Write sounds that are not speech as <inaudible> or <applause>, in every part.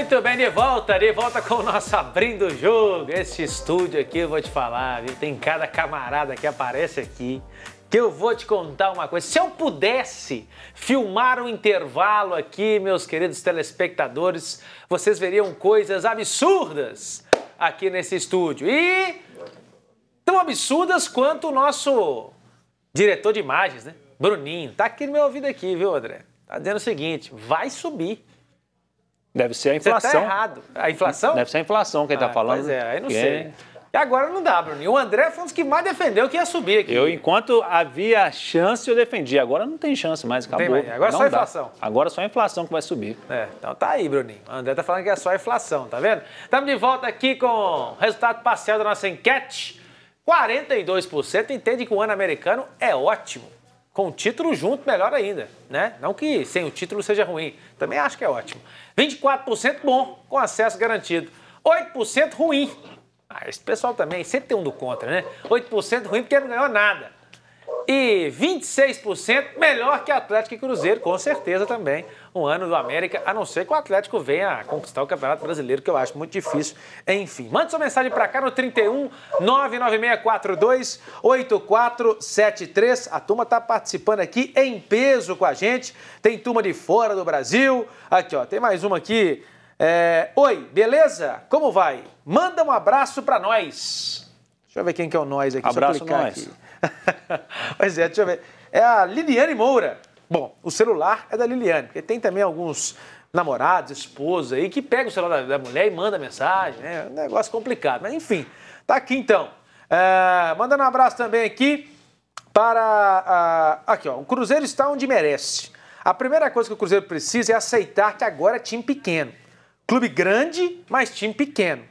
Muito bem, de volta, de volta com o nosso Abrindo o Jogo. Esse estúdio aqui, eu vou te falar, viu? tem cada camarada que aparece aqui que eu vou te contar uma coisa. Se eu pudesse filmar um intervalo aqui, meus queridos telespectadores, vocês veriam coisas absurdas aqui nesse estúdio. E tão absurdas quanto o nosso diretor de imagens, né? Bruninho, tá aqui no meu ouvido aqui, viu, André? Tá dizendo o seguinte, vai subir Deve ser a inflação. Você tá errado. A inflação? Deve ser a inflação que ele está ah, falando. Pois é, aí não sei. E agora não dá, Bruno. E o André foi um dos que mais defendeu que ia subir aqui. Eu, enquanto havia chance, eu defendi. Agora não tem chance mais, acabou. Tem Agora não só a inflação. Agora só a inflação que vai subir. É, então tá aí, Bruninho. O André tá falando que é só a inflação, tá vendo? Estamos de volta aqui com o resultado parcial da nossa enquete. 42% entende que o ano americano é ótimo. Com o título junto, melhor ainda, né? Não que sem o título seja ruim, também acho que é ótimo. 24% bom, com acesso garantido. 8% ruim. Ah, esse pessoal também sempre tem um do contra, né? 8% ruim porque não ganhou nada e 26% melhor que Atlético e Cruzeiro, com certeza também. Um ano do América, a não ser que o Atlético venha conquistar o Campeonato Brasileiro, que eu acho muito difícil. Enfim, mande sua mensagem para cá no 31 99642 8473. A turma está participando aqui em peso com a gente. Tem turma de fora do Brasil. Aqui, ó, tem mais uma aqui. É... Oi, beleza? Como vai? Manda um abraço para nós. Deixa eu ver quem que é o nós aqui. Abraço Deixa clicar nós. aqui. <laughs> pois é, deixa eu ver. É a Liliane Moura. Bom, o celular é da Liliane, porque tem também alguns namorados, esposa aí, que pega o celular da, mulher e manda mensagem, né? É um negócio complicado. Mas enfim, tá aqui então. É, mandando um abraço também aqui para. A, aqui, ó. O Cruzeiro está onde merece. A primeira coisa que o Cruzeiro precisa é aceitar que agora é time pequeno. Clube grande, mas time pequeno.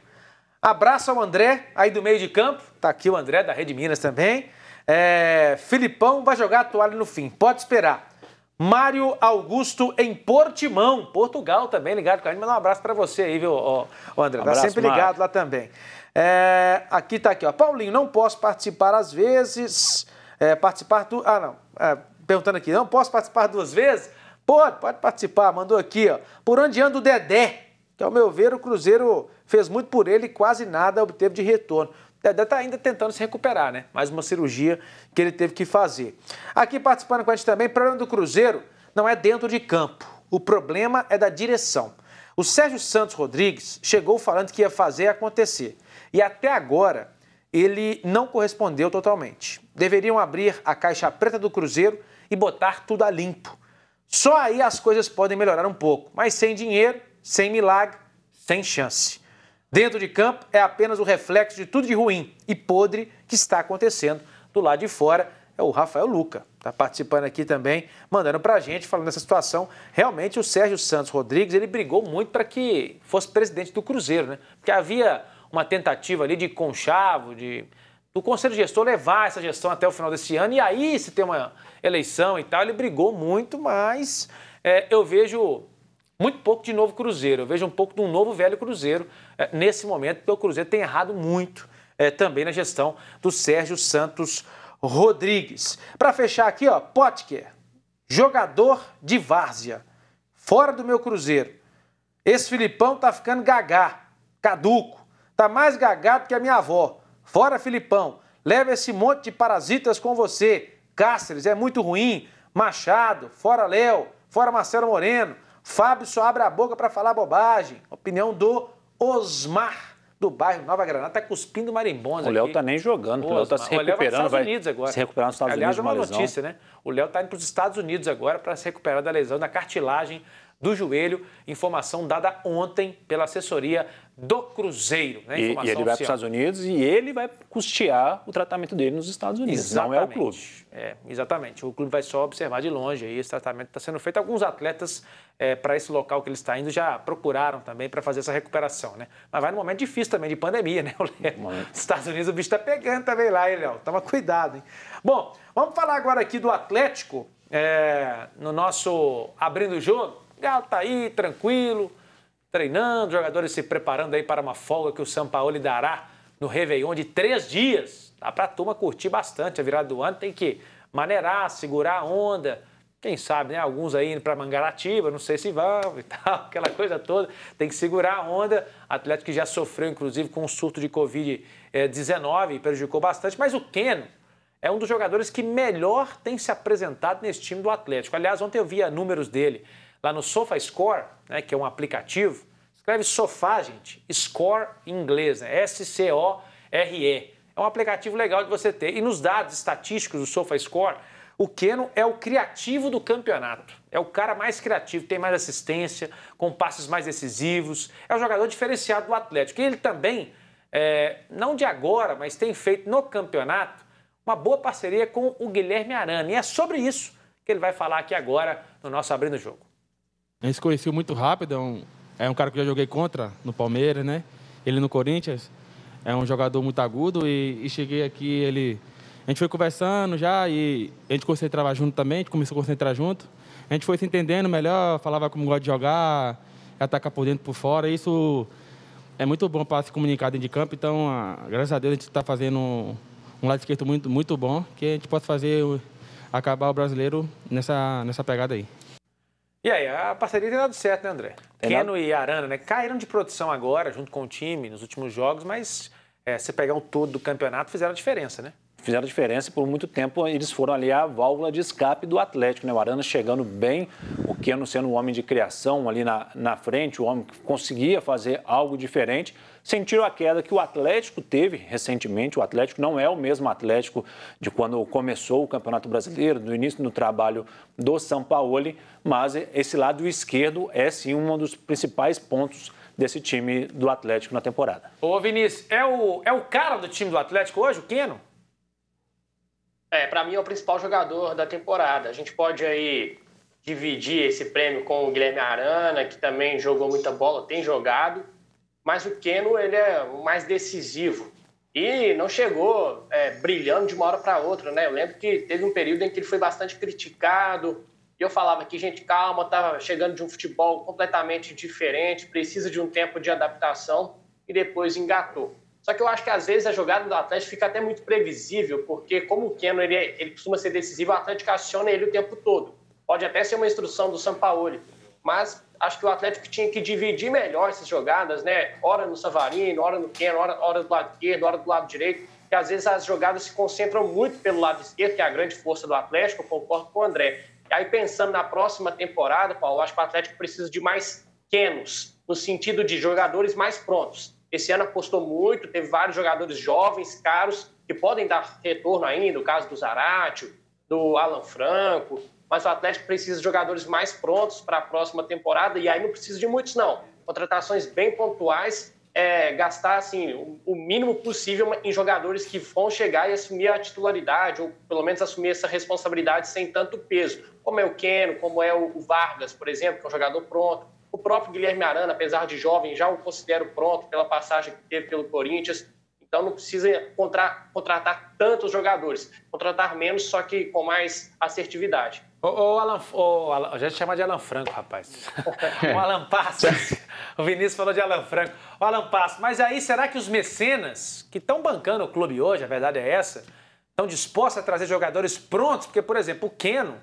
Abraço ao André, aí do meio de campo. Tá aqui o André, da Rede Minas também. É, Filipão vai jogar a toalha no fim, pode esperar. Mário Augusto em Portimão, Portugal também, ligado com a gente. Mandar um abraço para você aí, viu, ó, ó, André? Um tá abraço, tá sempre ligado lá também. É, aqui tá aqui, ó. Paulinho, não posso participar às vezes. É, participar do. Ah, não. É, perguntando aqui, não posso participar duas vezes? Pode, pode participar. Mandou aqui, ó. Por onde anda o Dedé? Que, ao meu ver, o Cruzeiro fez muito por ele e quase nada obteve de retorno. Dedé está ainda tentando se recuperar, né? Mais uma cirurgia que ele teve que fazer. Aqui participando com a gente também, o problema do Cruzeiro não é dentro de campo. O problema é da direção. O Sérgio Santos Rodrigues chegou falando que ia fazer acontecer. E até agora, ele não correspondeu totalmente. Deveriam abrir a caixa preta do Cruzeiro e botar tudo a limpo. Só aí as coisas podem melhorar um pouco, mas sem dinheiro, sem milagre, sem chance. Dentro de campo é apenas o reflexo de tudo de ruim e podre que está acontecendo do lado de fora. É o Rafael Luca, está participando aqui também, mandando para a gente, falando dessa situação. Realmente o Sérgio Santos Rodrigues, ele brigou muito para que fosse presidente do Cruzeiro, né? Porque havia uma tentativa ali de conchavo, de do conselho gestor levar essa gestão até o final desse ano. E aí, se tem uma eleição e tal, ele brigou muito, mas é, eu vejo muito pouco de novo Cruzeiro. Eu vejo um pouco de um novo velho Cruzeiro é, nesse momento, porque o Cruzeiro tem errado muito é, também na gestão do Sérgio Santos Rodrigues. Para fechar aqui, ó, Potker, jogador de várzea, fora do meu Cruzeiro. Esse Filipão tá ficando gagá, caduco. Tá mais gagado que a minha avó. Fora, Filipão. Leva esse monte de parasitas com você. Cáceres é muito ruim. Machado, fora Léo, fora Marcelo Moreno. Fábio só abre a boca para falar bobagem. Opinião do Osmar, do bairro Nova Granada, tá cuspindo marimbondos O Léo aqui. tá nem jogando, o Léo tá se recuperando. O Léo vai, vai agora. se recuperar nos Estados Aliás, Unidos. Aliás, é uma, uma notícia, né? O Léo tá indo para os Estados Unidos agora para se recuperar da lesão da cartilagem do joelho, informação dada ontem pela assessoria do Cruzeiro. Né? e, e ele vai para os Estados Unidos e ele vai custear o tratamento dele nos Estados Unidos, exatamente. não é o clube. É, exatamente. O clube vai só observar de longe aí esse tratamento está sendo feito. Alguns atletas é, para esse local que ele está indo já procuraram também para fazer essa recuperação, né? Mas vai num momento difícil também de pandemia, né? Os <laughs> Estados Unidos o bicho está pegando também lá, hein, Léo? Toma cuidado, hein? Bom, vamos falar agora aqui do Atlético é, no nosso abrindo o jogo. Galo tá aí, tranquilo, treinando, jogadores se preparando aí para uma folga que o São Paulo dará no Réveillon de três dias. Dá para turma curtir bastante a virada do ano, tem que maneirar, segurar a onda. Quem sabe, né? Alguns aí indo para Mangaratiba, não sei se vão e <laughs> tal, aquela coisa toda. Tem que segurar a onda. Atlético que já sofreu, inclusive, com um surto de Covid-19 eh, e prejudicou bastante. Mas o Keno, é um dos jogadores que melhor tem se apresentado nesse time do Atlético. Aliás, ontem eu via números dele lá no SofaScore, né, que é um aplicativo. Escreve Sofá, gente, Score em inglês, né, S-C-O-R-E. É um aplicativo legal de você ter. E nos dados estatísticos do SofaScore, o Keno é o criativo do campeonato. É o cara mais criativo, tem mais assistência, com passes mais decisivos. É o jogador diferenciado do Atlético. E ele também, é, não de agora, mas tem feito no campeonato uma boa parceria com o Guilherme Arana. E é sobre isso que ele vai falar aqui agora no nosso Abrindo Jogo. A é gente se conheceu muito rápido, é um, é um cara que eu já joguei contra no Palmeiras, né? Ele no Corinthians. É um jogador muito agudo e, e cheguei aqui, ele. A gente foi conversando já e a gente concentrava junto também, a gente começou a concentrar junto. A gente foi se entendendo melhor, falava como gosta de jogar, atacar por dentro por fora. Isso é muito bom para se comunicar dentro de campo. Então, a, ah, graças a Deus, a gente está fazendo um, lado esquerdo muito, muito bom, que a gente possa fazer acabar o brasileiro nessa, nessa pegada aí. E aí, a parceria tem dado certo, né, André? Tem Keno e Arana, né? Caíram de produção agora, junto com o time, nos últimos jogos, mas é, se pegar o todo do campeonato, fizeram a diferença, né? fizeram diferença e por muito tempo eles foram ali a válvula de escape do Atlético, né? O Arana chegando bem, o Keno sendo um homem de criação ali na, na frente, o homem que conseguia fazer algo diferente. Sentiram a queda que o Atlético teve recentemente. O Atlético não é o mesmo Atlético de quando começou o Campeonato Brasileiro, do início do trabalho do São Paulo mas esse lado esquerdo é sim um dos principais pontos desse time do Atlético na temporada. Ô Vinícius, é o, é o cara do time do Atlético hoje, o Keno? É, para mim é o principal jogador da temporada. A gente pode aí dividir esse prêmio com o Guilherme Arana, que também jogou muita bola, tem jogado, mas o Keno ele é mais decisivo e não chegou é, brilhando de uma hora para outra, né? Eu lembro que teve um período em que ele foi bastante criticado e eu falava que gente calma, estava tá chegando de um futebol completamente diferente, precisa de um tempo de adaptação e depois engatou. Só que eu acho que às vezes a jogada do Atlético fica até muito previsível, porque como o Keno ele, é, ele costuma ser decisivo, o Atlético aciona ele o tempo todo. Pode até ser uma instrução do Sampaoli, mas acho que o Atlético tinha que dividir melhor essas jogadas, né? Hora no Savarino, hora no Keno, hora, hora do lado esquerdo, hora do lado direito, que às vezes as jogadas se concentram muito pelo lado esquerdo, que é a grande força do Atlético, eu concordo com o André. E aí pensando na próxima temporada, Paulo, acho que o Atlético precisa de mais Kenos, no sentido de jogadores mais prontos esse ano apostou muito, teve vários jogadores jovens, caros, que podem dar retorno ainda, o caso do Zaratio, do Alan Franco, mas o Atlético precisa de jogadores mais prontos para a próxima temporada, e aí não precisa de muitos, não. Contratações bem pontuais, é, gastar assim, o mínimo possível em jogadores que vão chegar e assumir a titularidade, ou pelo menos assumir essa responsabilidade sem tanto peso, como é o Keno, como é o Vargas, por exemplo, que é um jogador pronto, próprio Guilherme Arana, apesar de jovem, já o considero pronto pela passagem que teve pelo Corinthians. Então não precisa contra, contratar tantos jogadores, contratar menos, só que com mais assertividade. Ô, ô Alan, ô, Alan, já te chama de Alan Franco, rapaz. <laughs> o Alan Passos. o Vinícius falou de Alan Franco. O Alan Passos. Mas aí, será que os mecenas que estão bancando o clube hoje, a verdade é essa, estão dispostos a trazer jogadores prontos? Porque, por exemplo, o Keno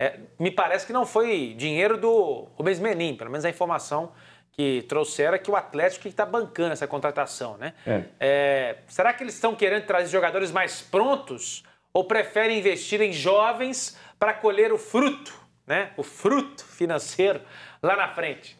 é, me parece que não foi dinheiro do Rubens Menin, pelo menos a informação que trouxeram é que o Atlético está bancando essa contratação, né? É. É, será que eles estão querendo trazer jogadores mais prontos ou preferem investir em jovens para colher o fruto, né? O fruto financeiro lá na frente?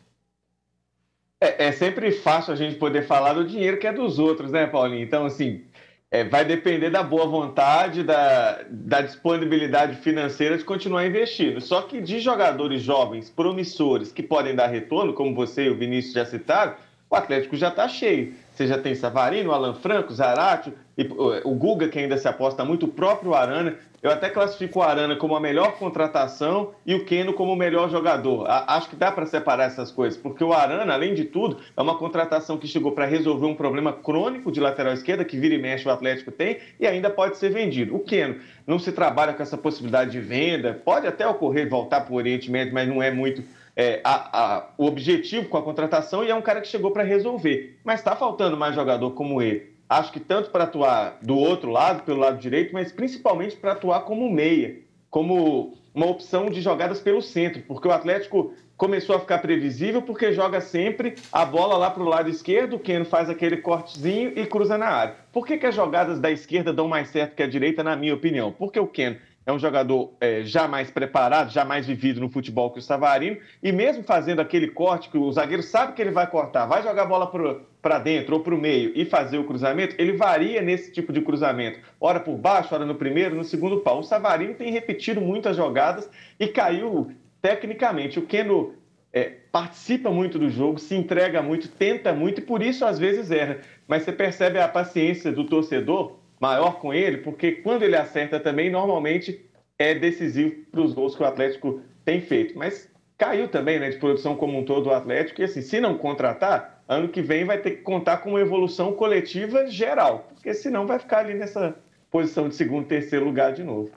É, é sempre fácil a gente poder falar do dinheiro que é dos outros, né, Paulinho? Então, assim, é, vai depender da boa vontade, da, da disponibilidade financeira de continuar investindo. Só que de jogadores jovens, promissores, que podem dar retorno, como você e o Vinícius já citaram, o Atlético já está cheio. Você já tem Savarino, Alan Franco, Zarate e o Guga, que ainda se aposta muito, o próprio Arana. Eu até classifico o Arana como a melhor contratação e o Keno como o melhor jogador. A, acho que dá para separar essas coisas, porque o Arana, além de tudo, é uma contratação que chegou para resolver um problema crônico de lateral esquerda, que vira e mexe o Atlético tem, e ainda pode ser vendido. O Keno não se trabalha com essa possibilidade de venda, pode até ocorrer voltar para o Oriente Médio, mas não é muito é, a, a, o objetivo com a contratação e é um cara que chegou para resolver. Mas está faltando mais jogador como ele acho que tanto para atuar do outro lado, pelo lado direito, mas principalmente para atuar como meia, como uma opção de jogadas pelo centro, porque o Atlético começou a ficar previsível porque joga sempre a bola lá para o lado esquerdo, o Keno faz aquele cortezinho e cruza na área. Por que, que as jogadas da esquerda dão mais certo que a direita, na minha opinião? Porque o Keno é um jogador é, já mais preparado, já mais vivido no futebol que o Savarino, e mesmo fazendo aquele corte que o zagueiro sabe que ele vai cortar, vai jogar a bola para para dentro ou para o meio e fazer o cruzamento, ele varia nesse tipo de cruzamento. Ora por baixo, ora no primeiro, no segundo pau. O Savarino tem repetido muitas jogadas e caiu tecnicamente. O Keno é, participa muito do jogo, se entrega muito, tenta muito e por isso às vezes erra. Mas você percebe a paciência do torcedor maior com ele, porque quando ele acerta também, normalmente é decisivo para os gols que o Atlético tem feito. Mas caiu também né, de produção como um todo o Atlético e assim, se não contratar ano que vem vai ter que contar com uma evolução coletiva geral, porque senão vai ficar ali nessa posição de segundo, terceiro lugar de novo.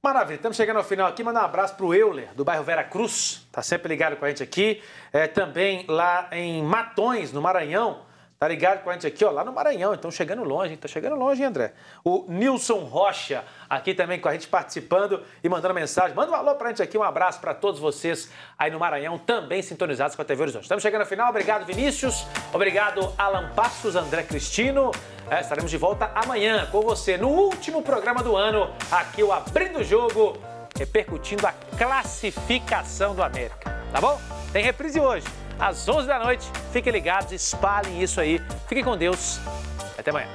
Maravilha, estamos chegando ao final aqui. Mandar um abraço para o Euler, do bairro Vera Cruz, está sempre ligado com a gente aqui. É, também lá em Matões, no Maranhão, Tá ligado com a gente aqui, ó, lá no Maranhão. Então chegando longe, hein? Tá chegando longe, hein, André? O Nilson Rocha aqui também com a gente participando e mandando mensagem. Manda um alô pra gente aqui, um abraço para todos vocês aí no Maranhão, também sintonizados com a TV Horizonte. Estamos chegando ao final. Obrigado, Vinícius. Obrigado, Alan Passos, André Cristino. É, estaremos de volta amanhã com você no último programa do ano, aqui o Abrindo o Jogo, repercutindo a classificação do América. Tá bom? Tem reprise hoje às 11 da noite. Fiquem ligados, espalhem isso aí. Fiquem com Deus. Até amanhã.